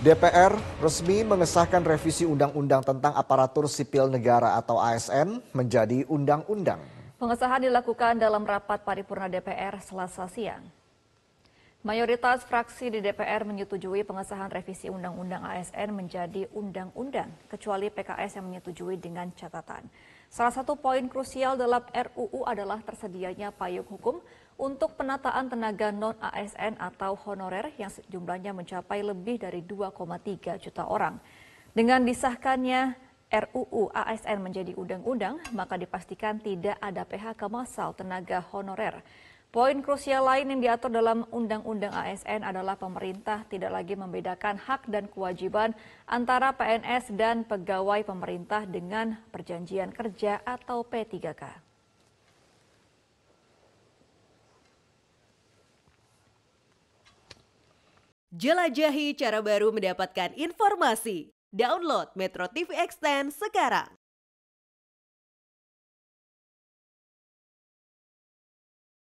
DPR resmi mengesahkan revisi Undang-Undang tentang Aparatur Sipil Negara atau ASN menjadi undang-undang. Pengesahan dilakukan dalam rapat paripurna DPR Selasa siang. Mayoritas fraksi di DPR menyetujui pengesahan revisi Undang-Undang ASN menjadi undang-undang, kecuali PKS yang menyetujui dengan catatan. Salah satu poin krusial dalam RUU adalah tersedianya payung hukum untuk penataan tenaga non-ASN atau honorer yang jumlahnya mencapai lebih dari 2,3 juta orang. Dengan disahkannya RUU ASN menjadi undang-undang, maka dipastikan tidak ada PHK massal tenaga honorer. Poin krusial lain yang diatur dalam Undang-Undang ASN adalah pemerintah tidak lagi membedakan hak dan kewajiban antara PNS dan pegawai pemerintah dengan perjanjian kerja atau P3K. Jelajahi cara baru mendapatkan informasi. Download Metro TV Extend sekarang.